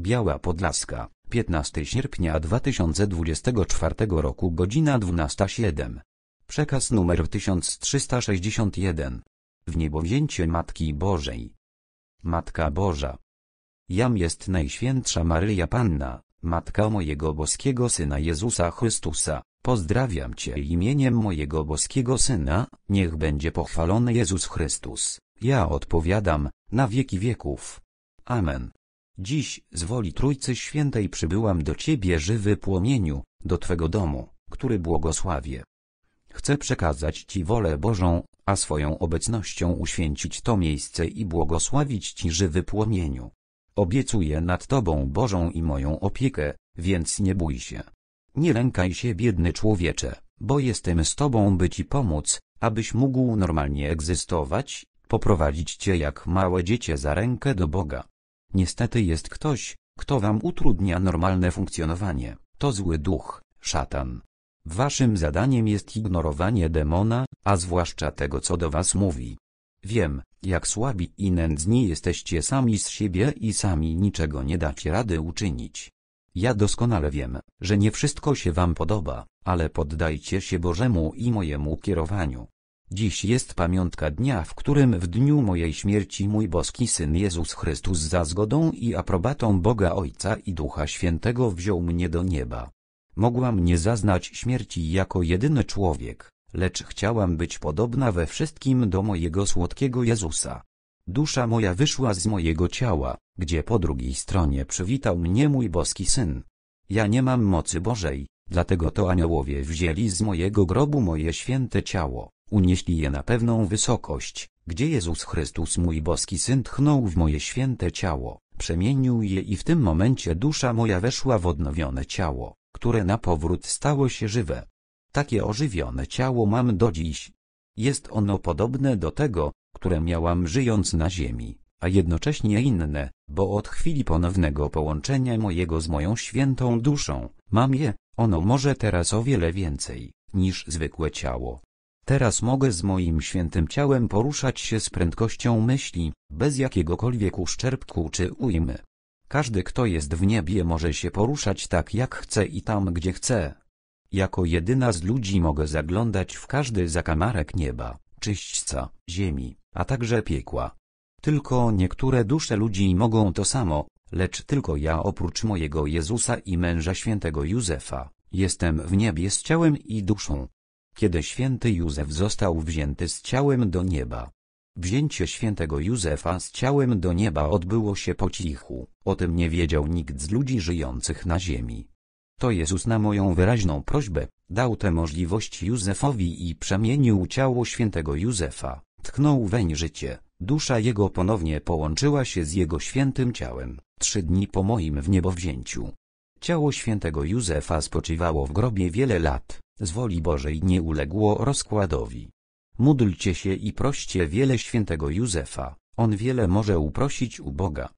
Biała Podlaska, 15 sierpnia 2024 roku godzina 12.07. Przekaz numer 1361. W niebowzięcie Matki Bożej. Matka Boża. Jam jest Najświętsza Maryja Panna, Matka mojego boskiego Syna Jezusa Chrystusa. Pozdrawiam Cię imieniem mojego boskiego Syna, niech będzie pochwalony Jezus Chrystus. Ja odpowiadam, na wieki wieków. Amen. Dziś z woli Trójcy Świętej przybyłam do Ciebie żywy płomieniu, do Twego domu, który błogosławię. Chcę przekazać Ci wolę Bożą, a swoją obecnością uświęcić to miejsce i błogosławić Ci żywy płomieniu. Obiecuję nad Tobą Bożą i moją opiekę, więc nie bój się. Nie lękaj się biedny człowiecze, bo jestem z Tobą by Ci pomóc, abyś mógł normalnie egzystować, poprowadzić Cię jak małe dziecię za rękę do Boga. Niestety jest ktoś, kto wam utrudnia normalne funkcjonowanie. To zły duch, szatan. Waszym zadaniem jest ignorowanie demona, a zwłaszcza tego co do was mówi. Wiem, jak słabi i nędzni jesteście sami z siebie i sami niczego nie dacie rady uczynić. Ja doskonale wiem, że nie wszystko się wam podoba, ale poddajcie się Bożemu i mojemu kierowaniu. Dziś jest pamiątka dnia, w którym w dniu mojej śmierci mój boski Syn Jezus Chrystus za zgodą i aprobatą Boga Ojca i Ducha Świętego wziął mnie do nieba. Mogłam nie zaznać śmierci jako jedyny człowiek, lecz chciałam być podobna we wszystkim do mojego słodkiego Jezusa. Dusza moja wyszła z mojego ciała, gdzie po drugiej stronie przywitał mnie mój boski Syn. Ja nie mam mocy Bożej, dlatego to aniołowie wzięli z mojego grobu moje święte ciało unieśli je na pewną wysokość, gdzie Jezus Chrystus mój boski Syn tchnął w moje święte ciało, przemienił je i w tym momencie dusza moja weszła w odnowione ciało, które na powrót stało się żywe. Takie ożywione ciało mam do dziś. Jest ono podobne do tego, które miałam żyjąc na ziemi, a jednocześnie inne, bo od chwili ponownego połączenia mojego z moją świętą duszą, mam je, ono może teraz o wiele więcej, niż zwykłe ciało. Teraz mogę z moim świętym ciałem poruszać się z prędkością myśli, bez jakiegokolwiek uszczerbku czy ujmy. Każdy kto jest w niebie może się poruszać tak jak chce i tam gdzie chce. Jako jedyna z ludzi mogę zaglądać w każdy zakamarek nieba, czyśćca, ziemi, a także piekła. Tylko niektóre dusze ludzi mogą to samo, lecz tylko ja oprócz mojego Jezusa i męża świętego Józefa, jestem w niebie z ciałem i duszą kiedy święty Józef został wzięty z ciałem do nieba. Wzięcie świętego Józefa z ciałem do nieba odbyło się po cichu, o tym nie wiedział nikt z ludzi żyjących na ziemi. To Jezus na moją wyraźną prośbę, dał tę możliwość Józefowi i przemienił ciało świętego Józefa, tknął weń życie, dusza jego ponownie połączyła się z jego świętym ciałem, trzy dni po moim wniebowzięciu. Ciało świętego Józefa spoczywało w grobie wiele lat, z woli Bożej nie uległo rozkładowi. Módlcie się i proście wiele świętego Józefa, on wiele może uprosić u Boga.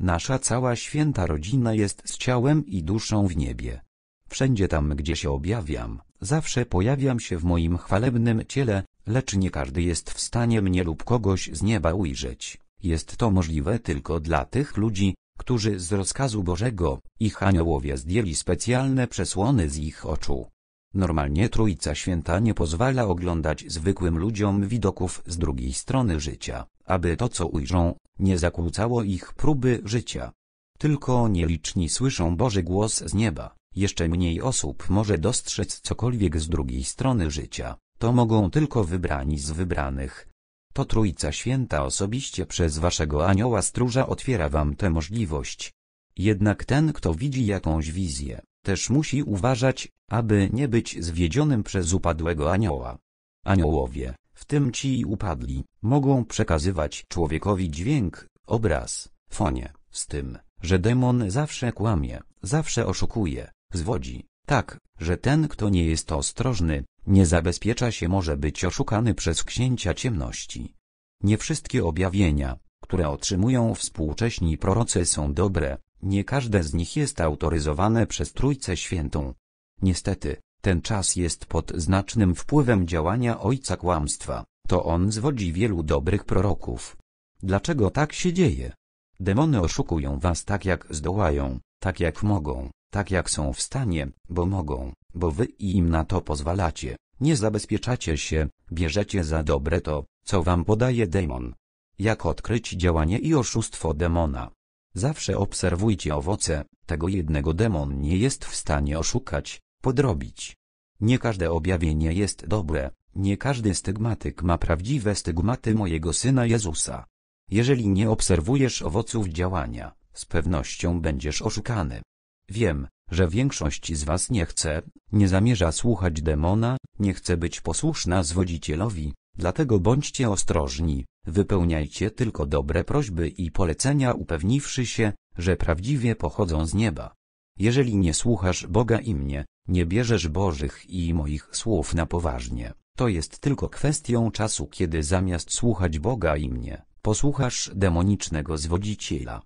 Nasza cała święta rodzina jest z ciałem i duszą w niebie. Wszędzie tam gdzie się objawiam, zawsze pojawiam się w moim chwalebnym ciele, lecz nie każdy jest w stanie mnie lub kogoś z nieba ujrzeć. Jest to możliwe tylko dla tych ludzi, którzy z rozkazu Bożego, ich aniołowie zdjęli specjalne przesłony z ich oczu. Normalnie Trójca Święta nie pozwala oglądać zwykłym ludziom widoków z drugiej strony życia, aby to co ujrzą, nie zakłócało ich próby życia. Tylko nieliczni słyszą Boży głos z nieba, jeszcze mniej osób może dostrzec cokolwiek z drugiej strony życia, to mogą tylko wybrani z wybranych, to Trójca Święta osobiście przez waszego anioła stróża otwiera wam tę możliwość. Jednak ten kto widzi jakąś wizję, też musi uważać, aby nie być zwiedzionym przez upadłego anioła. Aniołowie, w tym ci upadli, mogą przekazywać człowiekowi dźwięk, obraz, fonie, z tym, że demon zawsze kłamie, zawsze oszukuje, zwodzi, tak, że ten kto nie jest ostrożny, nie zabezpiecza się może być oszukany przez księcia ciemności. Nie wszystkie objawienia, które otrzymują współcześni prorocy są dobre, nie każde z nich jest autoryzowane przez Trójcę Świętą. Niestety, ten czas jest pod znacznym wpływem działania Ojca Kłamstwa, to on zwodzi wielu dobrych proroków. Dlaczego tak się dzieje? Demony oszukują was tak jak zdołają, tak jak mogą, tak jak są w stanie, bo mogą bo wy im na to pozwalacie, nie zabezpieczacie się, bierzecie za dobre to, co wam podaje demon. Jak odkryć działanie i oszustwo demona? Zawsze obserwujcie owoce, tego jednego demon nie jest w stanie oszukać, podrobić. Nie każde objawienie jest dobre, nie każdy stygmatyk ma prawdziwe stygmaty mojego Syna Jezusa. Jeżeli nie obserwujesz owoców działania, z pewnością będziesz oszukany. Wiem, że większość z was nie chce, nie zamierza słuchać demona, nie chce być posłuszna zwodzicielowi, dlatego bądźcie ostrożni, wypełniajcie tylko dobre prośby i polecenia upewniwszy się, że prawdziwie pochodzą z nieba. Jeżeli nie słuchasz Boga i mnie, nie bierzesz Bożych i moich słów na poważnie, to jest tylko kwestią czasu kiedy zamiast słuchać Boga i mnie, posłuchasz demonicznego zwodziciela.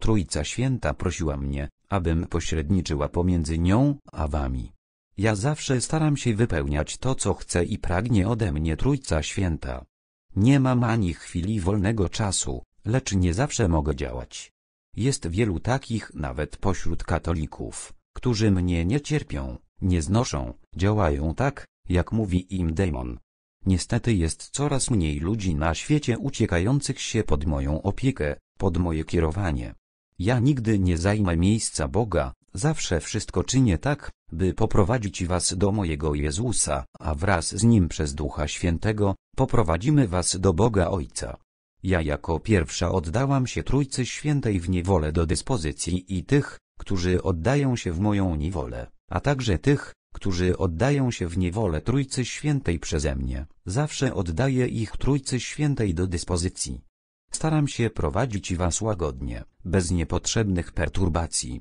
Trójca Święta prosiła mnie, abym pośredniczyła pomiędzy nią a wami. Ja zawsze staram się wypełniać to, co chce i pragnie ode mnie Trójca Święta. Nie mam ani chwili wolnego czasu, lecz nie zawsze mogę działać. Jest wielu takich nawet pośród katolików, którzy mnie nie cierpią, nie znoszą, działają tak, jak mówi im demon. Niestety jest coraz mniej ludzi na świecie uciekających się pod moją opiekę, pod moje kierowanie. Ja nigdy nie zajmę miejsca Boga, zawsze wszystko czynię tak, by poprowadzić was do mojego Jezusa, a wraz z Nim przez Ducha Świętego, poprowadzimy was do Boga Ojca. Ja jako pierwsza oddałam się Trójcy Świętej w niewolę do dyspozycji i tych, którzy oddają się w moją niewolę, a także tych, którzy oddają się w niewolę Trójcy Świętej przeze mnie. Zawsze oddaję ich Trójcy Świętej do dyspozycji. Staram się prowadzić was łagodnie, bez niepotrzebnych perturbacji.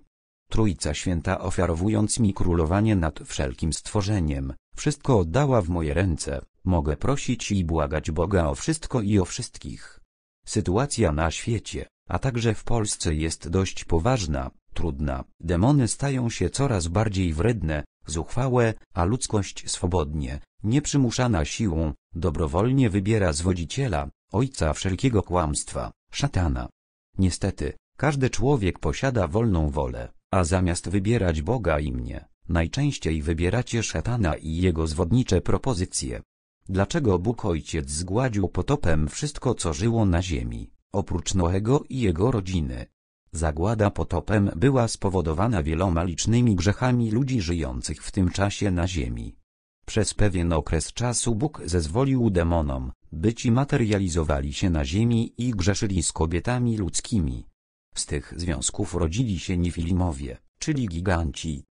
Trójca Święta ofiarowując mi królowanie nad wszelkim stworzeniem, wszystko oddała w moje ręce, mogę prosić i błagać Boga o wszystko i o wszystkich. Sytuacja na świecie, a także w Polsce jest dość poważna, trudna. Demony stają się coraz bardziej wredne, zuchwałe, a ludzkość swobodnie, nieprzymuszana siłą, dobrowolnie wybiera zwodziciela, ojca wszelkiego kłamstwa, szatana. Niestety, każdy człowiek posiada wolną wolę, a zamiast wybierać Boga i mnie, najczęściej wybieracie szatana i jego zwodnicze propozycje. Dlaczego Bóg Ojciec zgładził potopem wszystko co żyło na ziemi, oprócz Noego i jego rodziny? Zagłada potopem była spowodowana wieloma licznymi grzechami ludzi żyjących w tym czasie na ziemi. Przez pewien okres czasu Bóg zezwolił demonom, by ci materializowali się na ziemi i grzeszyli z kobietami ludzkimi. Z tych związków rodzili się nifilimowie, czyli giganci.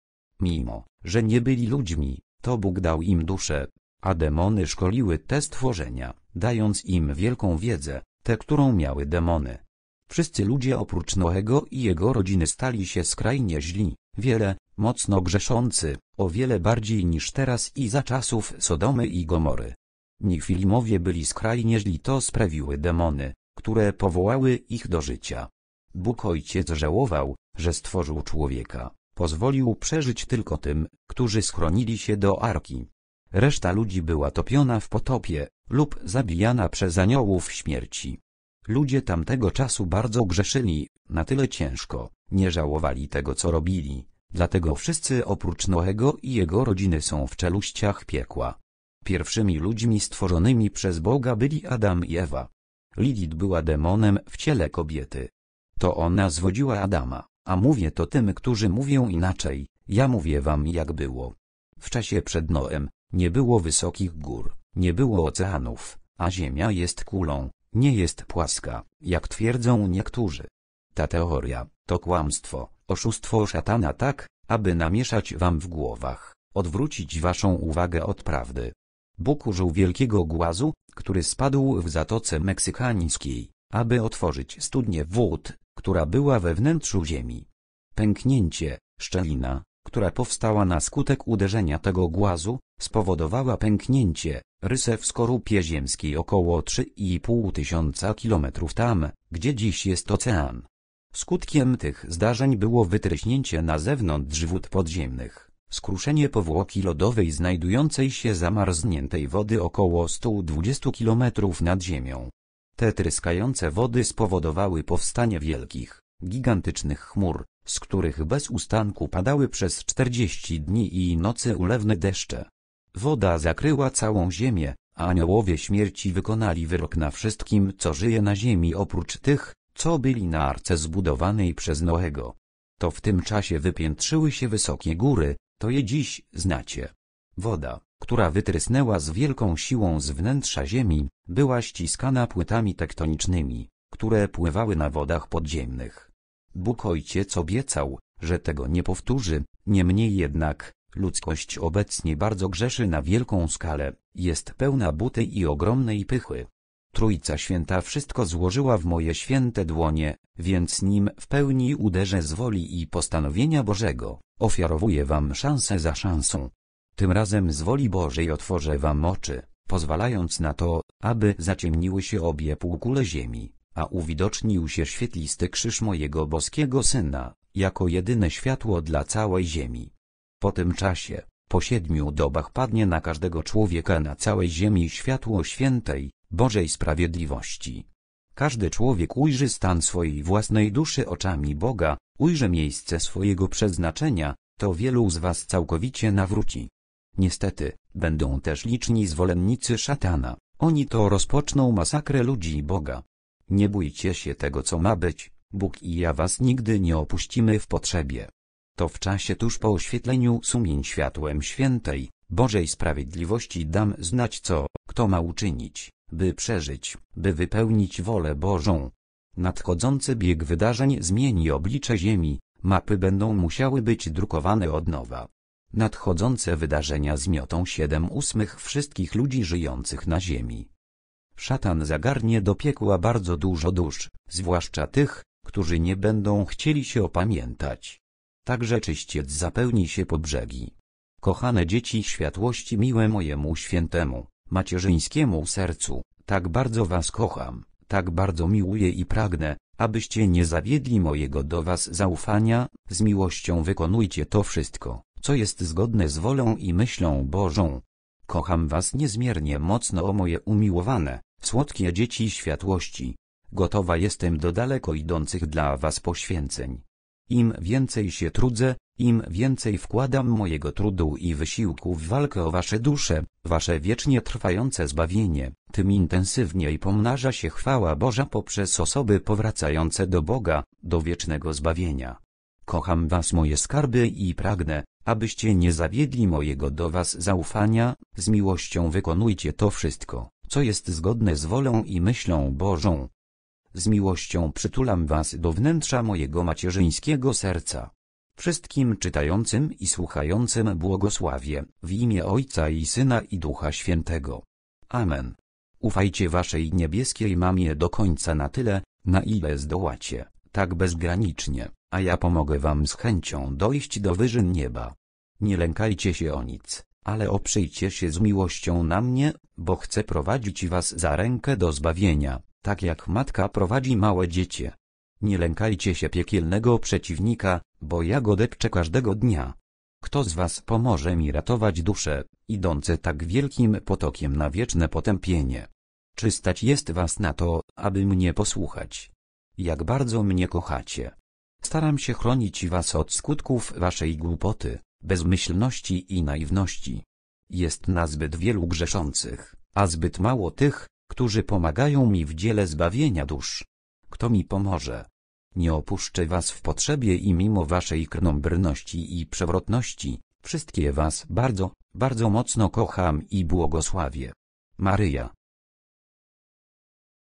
Mimo, że nie byli ludźmi, to Bóg dał im duszę, a demony szkoliły te stworzenia, dając im wielką wiedzę, tę którą miały demony. Wszyscy ludzie oprócz Noego i jego rodziny stali się skrajnie źli, wiele, mocno grzeszący, o wiele bardziej niż teraz i za czasów Sodomy i Gomory. Nifilimowie byli skrajnie źli to sprawiły demony, które powołały ich do życia. Bóg Ojciec żałował, że stworzył człowieka, pozwolił przeżyć tylko tym, którzy schronili się do arki. Reszta ludzi była topiona w potopie, lub zabijana przez aniołów śmierci. Ludzie tamtego czasu bardzo grzeszyli, na tyle ciężko, nie żałowali tego co robili, Dlatego wszyscy oprócz Noego i jego rodziny są w czeluściach piekła. Pierwszymi ludźmi stworzonymi przez Boga byli Adam i Ewa. Lidit była demonem w ciele kobiety. To ona zwodziła Adama, a mówię to tym, którzy mówią inaczej, ja mówię wam jak było. W czasie przed Noem, nie było wysokich gór, nie było oceanów, a Ziemia jest kulą, nie jest płaska, jak twierdzą niektórzy. Ta teoria, to kłamstwo, oszustwo szatana tak, aby namieszać wam w głowach, odwrócić waszą uwagę od prawdy. Bóg użył wielkiego głazu, który spadł w Zatoce Meksykańskiej, aby otworzyć studnię wód, która była we wnętrzu ziemi. Pęknięcie, szczelina, która powstała na skutek uderzenia tego głazu, spowodowała pęknięcie, rysę w skorupie ziemskiej około 3,5 tysiąca kilometrów tam, gdzie dziś jest ocean. Skutkiem tych zdarzeń było wytryśnięcie na zewnątrz wód podziemnych, skruszenie powłoki lodowej znajdującej się zamarzniętej wody około 120 km nad ziemią. Te tryskające wody spowodowały powstanie wielkich, gigantycznych chmur, z których bez ustanku padały przez 40 dni i nocy ulewne deszcze. Woda zakryła całą ziemię, a aniołowie śmierci wykonali wyrok na wszystkim co żyje na ziemi oprócz tych, co byli na arce zbudowanej przez Noego. To w tym czasie wypiętrzyły się wysokie góry, to je dziś znacie. Woda, która wytrysnęła z wielką siłą z wnętrza ziemi, była ściskana płytami tektonicznymi, które pływały na wodach podziemnych. Bóg Ojciec obiecał, że tego nie powtórzy, niemniej jednak, ludzkość obecnie bardzo grzeszy na wielką skalę, jest pełna buty i ogromnej pychy. Trójca Święta wszystko złożyła w moje święte dłonie, więc nim w pełni uderzę z woli i postanowienia Bożego, ofiarowuję wam szansę za szansą. Tym razem z woli Bożej otworzę wam oczy, pozwalając na to, aby zaciemniły się obie półkule ziemi, a uwidocznił się świetlisty krzyż mojego boskiego Syna, jako jedyne światło dla całej ziemi. Po tym czasie, po siedmiu dobach padnie na każdego człowieka na całej ziemi światło świętej, Bożej sprawiedliwości. Każdy człowiek ujrzy stan swojej własnej duszy oczami Boga, ujrzy miejsce swojego przeznaczenia, to wielu z was całkowicie nawróci. Niestety, będą też liczni zwolennicy szatana, oni to rozpoczną masakrę ludzi Boga. Nie bójcie się tego co ma być, Bóg i ja was nigdy nie opuścimy w potrzebie to w czasie tuż po oświetleniu sumień światłem świętej, Bożej sprawiedliwości dam znać co, kto ma uczynić, by przeżyć, by wypełnić wolę Bożą. Nadchodzący bieg wydarzeń zmieni oblicze Ziemi, mapy będą musiały być drukowane od nowa. Nadchodzące wydarzenia zmiotą siedem ósmych wszystkich ludzi żyjących na Ziemi. Szatan zagarnie do piekła bardzo dużo dusz, zwłaszcza tych, którzy nie będą chcieli się opamiętać także czyściec zapełni się po brzegi. Kochane dzieci światłości miłe mojemu świętemu, macierzyńskiemu sercu, tak bardzo was kocham, tak bardzo miłuję i pragnę, abyście nie zawiedli mojego do was zaufania, z miłością wykonujcie to wszystko, co jest zgodne z wolą i myślą Bożą. Kocham was niezmiernie mocno o moje umiłowane, słodkie dzieci światłości. Gotowa jestem do daleko idących dla was poświęceń. Im więcej się trudzę, im więcej wkładam mojego trudu i wysiłku w walkę o wasze dusze, wasze wiecznie trwające zbawienie, tym intensywniej pomnaża się chwała Boża poprzez osoby powracające do Boga, do wiecznego zbawienia. Kocham was moje skarby i pragnę, abyście nie zawiedli mojego do was zaufania, z miłością wykonujcie to wszystko, co jest zgodne z wolą i myślą Bożą, z miłością przytulam was do wnętrza mojego macierzyńskiego serca. Wszystkim czytającym i słuchającym błogosławie, w imię Ojca i Syna i Ducha Świętego. Amen. Ufajcie waszej niebieskiej mamie do końca na tyle, na ile zdołacie, tak bezgranicznie, a ja pomogę wam z chęcią dojść do wyżyn nieba. Nie lękajcie się o nic, ale oprzyjcie się z miłością na mnie, bo chcę prowadzić was za rękę do zbawienia tak jak matka prowadzi małe dzieci. Nie lękajcie się piekielnego przeciwnika, bo ja go depczę każdego dnia. Kto z was pomoże mi ratować dusze, idące tak wielkim potokiem na wieczne potępienie? Czy stać jest was na to, aby mnie posłuchać? Jak bardzo mnie kochacie. Staram się chronić was od skutków waszej głupoty, bezmyślności i naiwności. Jest na zbyt wielu grzeszących, a zbyt mało tych, którzy pomagają mi w dziele zbawienia dusz. Kto mi pomoże? Nie opuszczę was w potrzebie i mimo waszej krnąbrności i przewrotności, wszystkie was bardzo, bardzo mocno kocham i błogosławię. Maryja